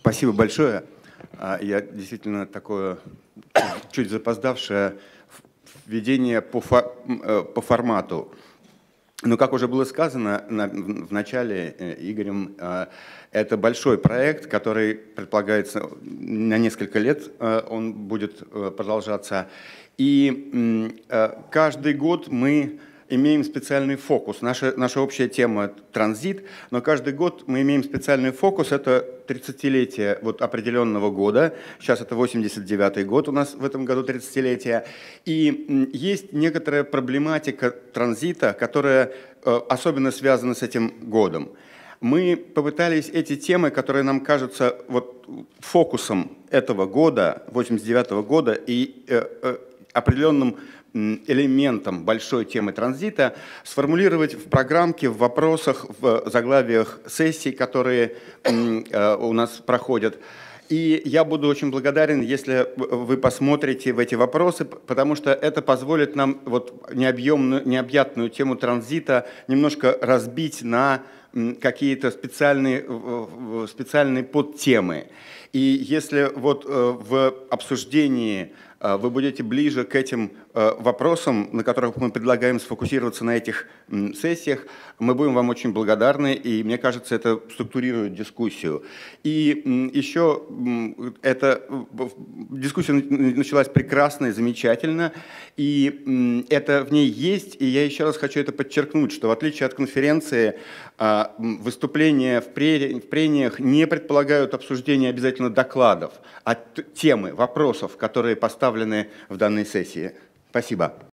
Спасибо большое. А, я действительно такое чуть запоздавшее введение по, фо, э, по формату. Но, как уже было сказано в начале э, Игорем, а, это большой проект, который предполагается на несколько лет, а, он будет э, продолжаться. И каждый год мы имеем специальный фокус. Наша, наша общая тема — транзит, но каждый год мы имеем специальный фокус. Это 30-летие вот определенного года. Сейчас это 89-й год у нас в этом году 30-летие. И есть некоторая проблематика транзита, которая э, особенно связана с этим годом. Мы попытались эти темы, которые нам кажутся вот фокусом этого года, 89 -го года, и э, э, определенным элементом большой темы транзита сформулировать в программке, в вопросах, в заглавиях сессий, которые э, у нас проходят. И я буду очень благодарен, если вы посмотрите в эти вопросы, потому что это позволит нам вот необъемную, необъятную тему транзита немножко разбить на какие-то специальные, специальные подтемы. И если вот э, в обсуждении э, вы будете ближе к этим э, вопросам, на которых мы предлагаем сфокусироваться на этих сессиях, мы будем вам очень благодарны, и мне кажется, это структурирует дискуссию. И еще эта дискуссия началась прекрасно и замечательно, и это в ней есть, и я еще раз хочу это подчеркнуть, что в отличие от конференции, а, выступления в прениях не предполагают обсуждение обязательно докладов, а темы, вопросов, которые поставлены в данной сессии. Спасибо.